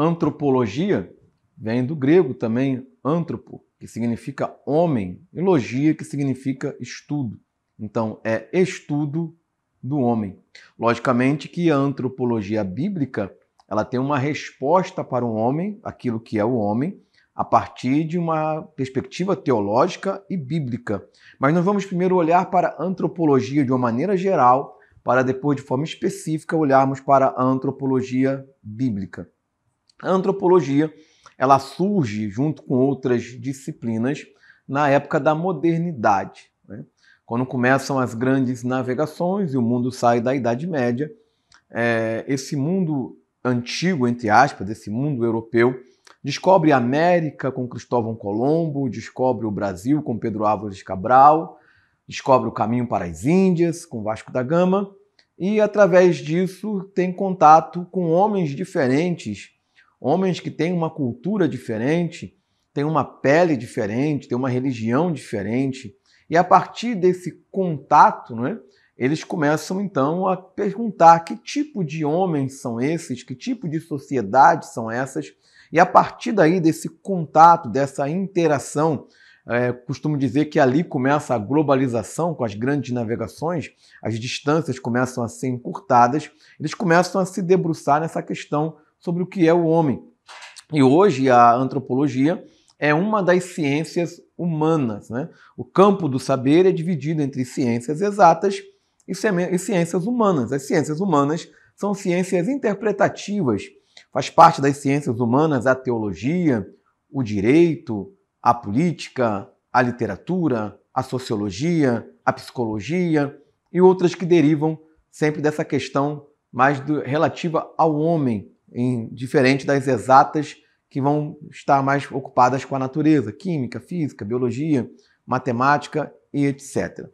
Antropologia vem do grego também, antropo, que significa homem, e logia, que significa estudo. Então, é estudo do homem. Logicamente que a antropologia bíblica ela tem uma resposta para o homem, aquilo que é o homem, a partir de uma perspectiva teológica e bíblica. Mas nós vamos primeiro olhar para a antropologia de uma maneira geral, para depois, de forma específica, olharmos para a antropologia bíblica. A antropologia ela surge junto com outras disciplinas na época da modernidade, né? quando começam as grandes navegações e o mundo sai da Idade Média. É, esse mundo antigo, entre aspas, esse mundo europeu, descobre a América com Cristóvão Colombo, descobre o Brasil com Pedro Álvares Cabral, descobre o caminho para as Índias com Vasco da Gama e através disso tem contato com homens diferentes homens que têm uma cultura diferente, têm uma pele diferente, têm uma religião diferente. E a partir desse contato, né, eles começam então a perguntar que tipo de homens são esses, que tipo de sociedade são essas. E a partir daí desse contato, dessa interação, é, costumo dizer que ali começa a globalização com as grandes navegações, as distâncias começam a ser encurtadas, eles começam a se debruçar nessa questão sobre o que é o homem. E hoje a antropologia é uma das ciências humanas. Né? O campo do saber é dividido entre ciências exatas e ciências humanas. As ciências humanas são ciências interpretativas. Faz parte das ciências humanas a teologia, o direito, a política, a literatura, a sociologia, a psicologia e outras que derivam sempre dessa questão mais do, relativa ao homem, em, diferente das exatas que vão estar mais ocupadas com a natureza, química, física, biologia, matemática e etc.